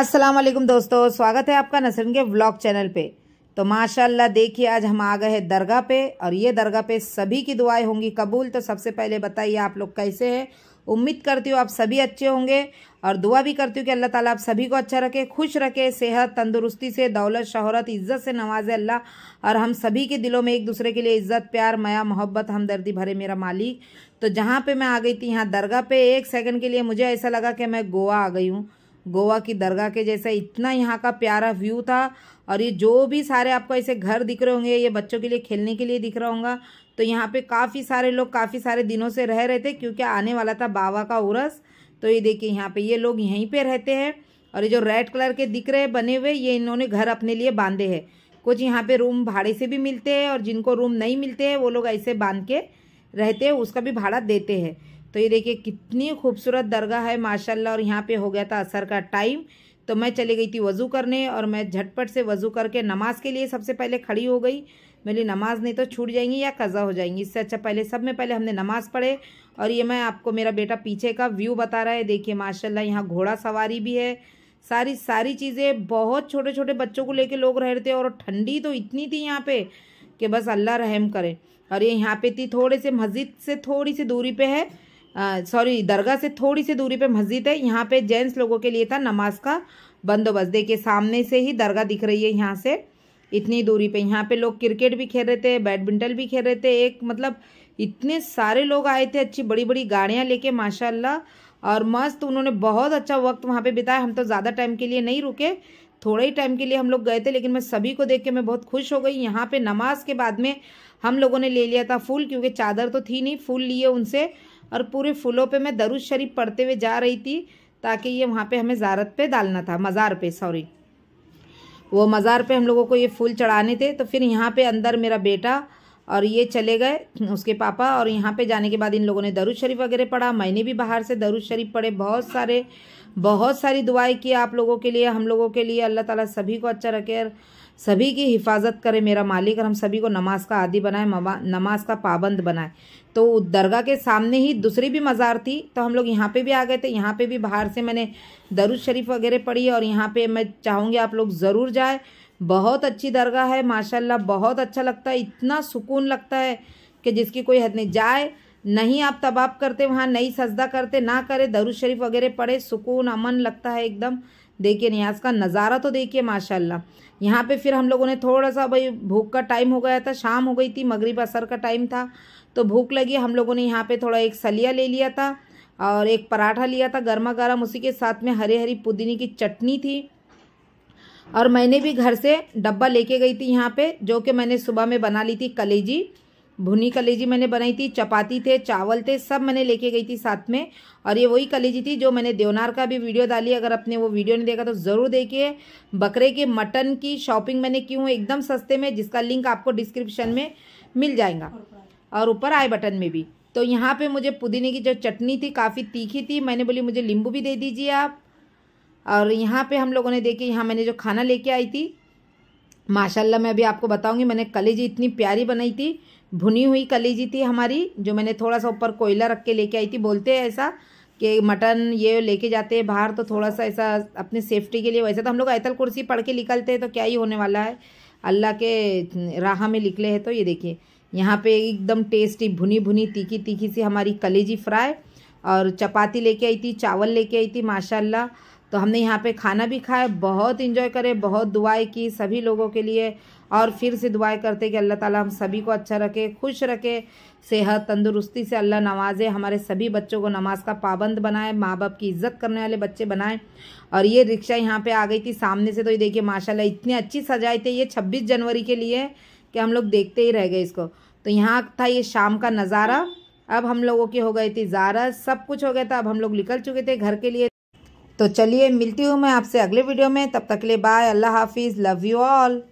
अस्सलाम वालेकुम दोस्तों स्वागत है आपका नसरन के ब्लॉग चैनल पे तो माशाल्लाह देखिए आज हम आ गए हैं दरगाह पे और ये दरगाह पे सभी की दुआएं होंगी कबूल तो सबसे पहले बताइए आप लोग कैसे हैं उम्मीद करती हूँ आप सभी अच्छे होंगे और दुआ भी करती हूँ कि अल्लाह ताला आप सभी को अच्छा रखे खुश रखे सेहत तंदुरुस्ती से दौलत शहरत इज़्ज़त से नवाजे अल्लाह और हम सभी के दिलों में एक दूसरे के लिए इज़्ज़त प्यार मया मोहब्बत हमदर्दी भरे मेरा मालिक तो जहाँ पर मैं आ गई थी यहाँ दरगाह पे एक सेकंड के लिए मुझे ऐसा लगा कि मैं गोवा आ गई हूँ गोवा की दरगाह के जैसा इतना यहाँ का प्यारा व्यू था और ये जो भी सारे आपको ऐसे घर दिख रहे होंगे ये बच्चों के लिए खेलने के लिए दिख रहा होगा तो यहाँ पे काफ़ी सारे लोग काफ़ी सारे दिनों से रह रहे थे क्योंकि आने वाला था बाबा का उरस तो ये देखिए यहाँ पे ये लोग यहीं पे रहते हैं और ये जो रेड कलर के दिख रहे बने हुए ये इन्होंने घर अपने लिए बांधे है कुछ यहाँ पे रूम भाड़े से भी मिलते हैं और जिनको रूम नहीं मिलते हैं वो लोग ऐसे बांध के रहते हैं उसका भी भाड़ा देते हैं तो ये देखिए कितनी खूबसूरत दरगाह है माशाल्लाह और यहाँ पे हो गया था असर का टाइम तो मैं चली गई थी वज़ू करने और मैं झटपट से वज़ू करके नमाज के लिए सबसे पहले खड़ी हो गई मेरी नमाज नहीं तो छूट जाएंगी या कज़ा हो जाएंगी इससे अच्छा पहले सब में पहले हमने नमाज़ पढ़े और ये मैं आपको मेरा बेटा पीछे का व्यू बता रहा है देखिए माशाल्लाह यहाँ घोड़ा सवारी भी है सारी सारी चीज़ें बहुत छोटे छोटे बच्चों को लेके लोग रहते और ठंडी तो इतनी थी यहाँ पे कि बस अल्लाह रहम करे और ये यहाँ पे थी थोड़े से मस्जिद से थोड़ी सी दूरी पे है सॉरी दरगाह से थोड़ी सी दूरी पे मस्जिद है यहाँ पे जेंट्स लोगों के लिए था नमाज का बंदोबस्त देखिए सामने से ही दरगाह दिख रही है यहाँ से इतनी दूरी पे यहाँ पे लोग क्रिकेट भी खेल रहे थे बैडमिंटन भी खेल रहे थे एक मतलब इतने सारे लोग आए थे अच्छी बड़ी बड़ी गाड़ियाँ लेके माशा और मस्त उन्होंने बहुत अच्छा वक्त वहाँ पर बिताया हम तो ज़्यादा टाइम के लिए नहीं रुके थोड़े ही टाइम के लिए हम लोग गए थे लेकिन मैं सभी को देख के मैं बहुत खुश हो गई यहाँ पे नमाज के बाद में हम लोगों ने ले लिया था फूल क्योंकि चादर तो थी नहीं फूल लिए उनसे और पूरे फूलों पे मैं दरुज शरीफ पढ़ते हुए जा रही थी ताकि ये वहाँ पे हमें ज़ारत पे डालना था मज़ार पे सॉरी वो मज़ार पे हम लोगों को ये फूल चढ़ाने थे तो फिर यहाँ पे अंदर मेरा बेटा और ये चले गए उसके पापा और यहाँ पे जाने के बाद इन लोगों ने दरुज शरीफ वगैरह पढ़ा मैंने भी बाहर से दरुज शरीफ पढ़े बहुत सारे बहुत सारी दुआएं की आप लोगों के लिए हम लोगों के लिए अल्लाह ताला सभी को अच्छा रखे सभी की हिफाजत करे मेरा मालिक और हम सभी को नमाज का आदि बनाए नमाज का पाबंद बनाए तो दरगाह के सामने ही दूसरी भी मज़ार थी तो हम लोग यहाँ पे भी आ गए थे यहाँ पे भी बाहर से मैंने दरुज शरीफ वगैरह पढ़ी और यहाँ पे मैं चाहूँगी आप लोग ज़रूर जाए बहुत अच्छी दरगाह है माशाला बहुत अच्छा लगता है इतना सुकून लगता है कि जिसकी कोई हद नहीं जाए नहीं आप तबाप करते वहाँ नहीं सजदा करते ना करें दरुज शरीफ वगैरह पढ़े सुकून अमन लगता है एकदम देखिए नियाज का नज़ारा तो देखिए माशाल्लाह यहाँ पे फिर हम लोगों ने थोड़ा सा भाई भूख का टाइम हो गया था शाम हो गई थी मगरिब असर का टाइम था तो भूख लगी हम लोगों ने यहाँ पे थोड़ा एक सलिया ले लिया था और एक पराठा लिया था गर्मा गर्म उसी के साथ में हरी हरी पुदीने की चटनी थी और मैंने भी घर से डब्बा लेके गई थी यहाँ पे जो कि मैंने सुबह में बना ली थी कलेजी भुनी कलेजी मैंने बनाई थी चपाती थे चावल थे सब मैंने लेके गई थी साथ में और ये वही कलेजी थी जो मैंने देवनार का भी वीडियो डाली अगर आपने वो वीडियो नहीं देखा तो ज़रूर देखिए बकरे के मटन की शॉपिंग मैंने की हूँ एकदम सस्ते में जिसका लिंक आपको डिस्क्रिप्शन में मिल जाएगा और ऊपर आए बटन में भी तो यहाँ पर मुझे पुदीने की जो चटनी थी काफ़ी तीखी थी मैंने बोली मुझे नींबू भी दे दीजिए आप और यहाँ पर हम लोगों ने देखी यहाँ मैंने जो खाना लेके आई थी माशाल्लाह मैं अभी आपको बताऊंगी मैंने कलेजी इतनी प्यारी बनाई थी भुनी हुई कलेजी थी हमारी जो मैंने थोड़ा सा ऊपर कोयला रख के लेके आई थी बोलते हैं ऐसा कि मटन ये लेके जाते हैं बाहर तो थोड़ा सा ऐसा अपनी सेफ्टी के लिए वैसे तो हम लोग ऐतल कुर्सी पढ़ के निकलते हैं तो क्या ही होने वाला है अल्लाह के राह में निकले हैं तो ये देखिए यहाँ पे एकदम टेस्टी भुनी भुनी तीखी तीखी सी हमारी कलेजी फ्राई और चपाती लेके आई थी चावल लेके आई थी माशाल्लाह तो हमने यहाँ पे खाना भी खाया बहुत इंजॉय करे बहुत दुआएं की सभी लोगों के लिए और फिर से दुआएं करते कि अल्लाह ताला हम सभी को अच्छा रखे खुश रखे सेहत तंदुरुस्ती से अल्लाह नवाजे हमारे सभी बच्चों को नमाज का पाबंद बनाए माँ बाप की इज्जत करने वाले बच्चे बनाए और ये रिक्शा यहाँ पर आ गई थी सामने से तो ये देखिए माशाला इतनी अच्छी सजाए थे ये छब्बीस जनवरी के लिए कि हम लोग देखते ही रह गए इसको तो यहाँ था ये शाम का नज़ारा अब हम लोगों की हो गई थी ज़ारा सब कुछ हो गया था अब हम लोग निकल चुके थे घर के लिए तो चलिए मिलती हूँ मैं आपसे अगले वीडियो में तब तक के लिए बाय अल्लाह हाफिज़ लव यू ऑल